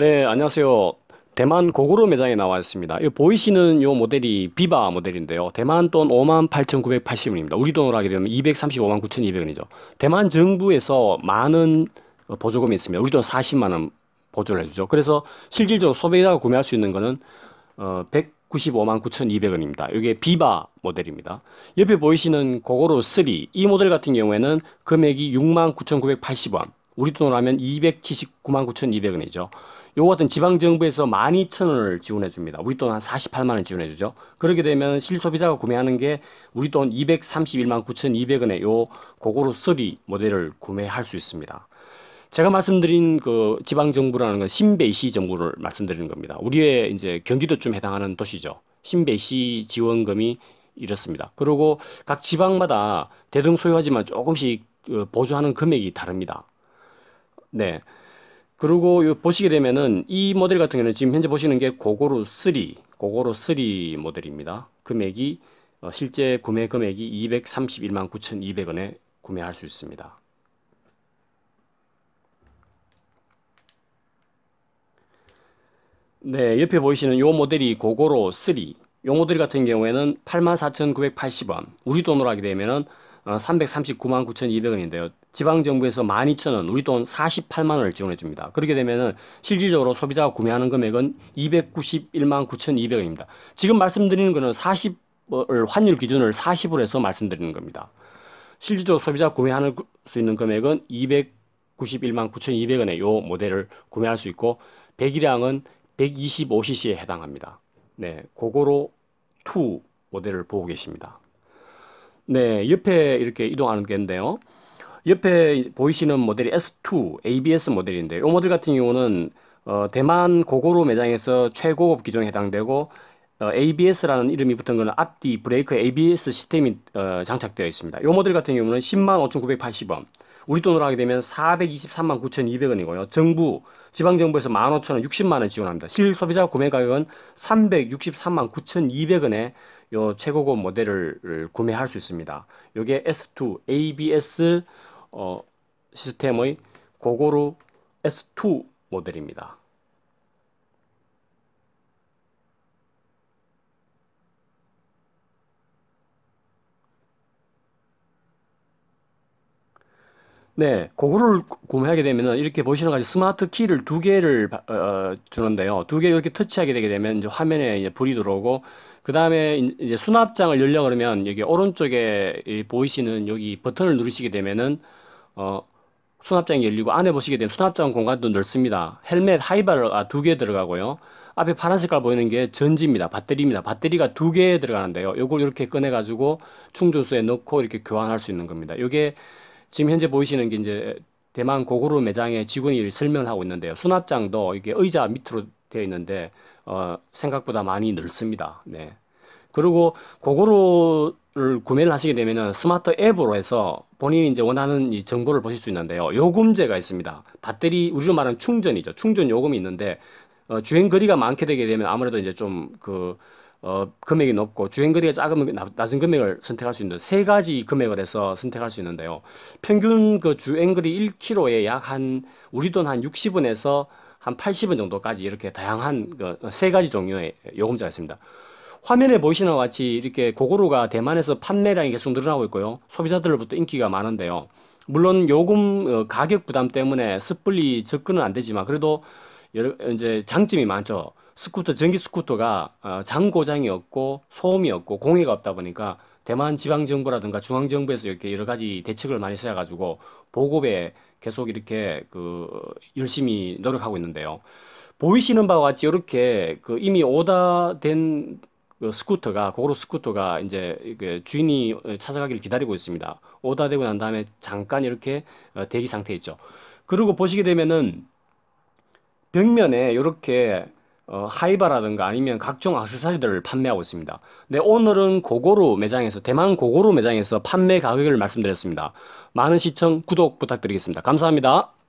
네, 안녕하세요. 대만 고구로 매장에 나와 있습니다. 이 보이시는 이 모델이 비바 모델인데요. 대만 돈 58,980원입니다. 우리 돈으로 하게 되면 235만 9,200원이죠. 대만 정부에서 많은 보조금이 있습니다. 우리 돈 40만 원 보조를 해주죠. 그래서 실질적으로 소비자가 구매할 수 있는 거는 어, 195만 9,200원입니다. 이게 비바 모델입니다. 옆에 보이시는 고고로 3, 이 모델 같은 경우에는 금액이 6 9,980원, 우리 돈으로 하면 279만 9,200원이죠. 요 같은 지방정부에서 12,000원을 지원해 줍니다. 우리 돈 한 48만 원 지원해 주죠. 그렇게 되면 실소비자가 구매하는 게 우리 돈 231만 9,200원에 요 고고로 3 모델을 구매할 수 있습니다. 제가 말씀드린 그 지방정부라는 건 신베이시 정부를 말씀드리는 겁니다. 우리의 이제 경기도쯤 해당하는 도시죠. 신베이시 지원금이 이렇습니다. 그리고 각 지방마다 대등 소유하지만 조금씩 그 보조하는 금액이 다릅니다. 네. 그리고 보시게 되면은 이 모델 같은 경우는 지금 현재 보시는 게고고로 3, 고고루 3 모델입니다. 금액이 어, 실제 구매 금액이 231만 9,200원에 구매할 수 있습니다. 네, 옆에 보이시는 이 모델이 고고로 3. 이 모델 같은 경우에는 84,980원. 우리 돈으로 하게 되면은 339만 어, 9,200원인데요. 지방정부에서 12,000원, 우리 돈 48만 원을 지원해 줍니다. 그렇게 되면은 실질적으로 소비자가 구매하는 금액은 291만 9,200원입니다. 지금 말씀드리는 거는 40을 환율 기준을 40으로 해서 말씀드리는 겁니다. 실질적으로 소비자 구매할 수 있는 금액은 291만 9,200원에 요 모델을 구매할 수 있고 배기량은 125cc에 해당합니다. 네, 고고로 2 모델을 보고 계십니다. 네, 옆에 이렇게 이동하는 게인데요. 옆에 보이시는 모델이 S2 ABS 모델인데 이 모델 같은 경우는 어, 대만 고고로 매장에서 최고급 기종에 해당되고 어, ABS라는 이름이 붙은 것은 앞뒤 브레이크 ABS 시스템이 어, 장착되어 있습니다. 이 모델 같은 경우는 10만 5,980원 우리 돈으로 하게 되면 423만 9,200원이고요. 정부, 지방정부에서 15,000원, 60만원 지원합니다. 실소비자 구매가격은 363만 9,200원에 요 최고급 모델을 구매할 수 있습니다. 요게 S2 ABS 어, 시스템의 고고루 S2 모델입니다. 네, 그거를 구매하게 되면은 이렇게 보시는 가지 스마트 키를 두 개를 어, 어, 주는데요. 두 개 이렇게 터치하게 되게 되면 이제 화면에 이제 불이 들어오고 그 다음에 이제 수납장을 열려 그러면 여기 오른쪽에 보이시는 여기 버튼을 누르시게 되면은 어, 수납장이 열리고 안에 보시게 되면 수납장 공간도 넓습니다. 헬멧 하이바가 아, 두개 들어가고요. 앞에 파란 색깔 보이는 게 전지입니다. 배터리입니다. 배터리가 두 개 들어가는데요. 이걸 이렇게 꺼내 가지고 충전소에 넣고 이렇게 교환할 수 있는 겁니다. 이게 지금 현재 보이시는 게 이제 대만 고구루 매장의 직원이 설명하고 을 있는데요. 수납장도 이게 의자 밑으로 되어 있는데 어, 생각보다 많이 넓습니다. 네. 그리고 고구루를 구매를 하시게 되면은 스마트 앱으로 해서 본인이 이제 원하는 이 정보를 보실 수 있는데요. 요금제가 있습니다. 배터리 우리로 말하는 충전이죠. 충전 요금이 있는데 어, 주행 거리가 많게 되게 되면 아무래도 이제 좀그 어, 금액이 높고 주행거리가 작은 낮은 금액을 선택할 수 있는 세 가지 금액을 해서 선택할 수 있는데요. 평균 그 주행거리 1km에 약 한 우리 돈 한 60원에서 한 80원 정도까지 이렇게 다양한 그세 가지 종류의 요금제가 있습니다. 화면에 보시는 이것 같이 이렇게 고고로가 대만에서 판매량이 계속 늘어나고 있고요. 소비자들로부터 인기가 많은데요. 물론 요금 어, 가격 부담 때문에 섣불리 접근은 안 되지만 그래도 여러, 이제 장점이 많죠. 스쿠터 전기 스쿠터가 어, 장 고장이 없고 소음이 없고 공해가 없다 보니까 대만 지방 정부라든가 중앙 정부에서 이렇게 여러 가지 대책을 많이 써가지고 보급에 계속 이렇게 그 열심히 노력하고 있는데요. 보이시는 바와 같이 이렇게 그 이미 오다된 그 스쿠터가 고로 스쿠터가 이제 주인이 찾아가기를 기다리고 있습니다. 오다되고 난 다음에 잠깐 이렇게 어, 대기 상태 있죠. 그리고 보시게 되면은 벽면에 이렇게 어, 하이바라든가 아니면 각종 악세사리들을 판매하고 있습니다. 근 네, 오늘은 고고루 매장에서 대만 고고루 매장에서 판매 가격을 말씀드렸습니다. 많은 시청 구독 부탁드리겠습니다. 감사합니다.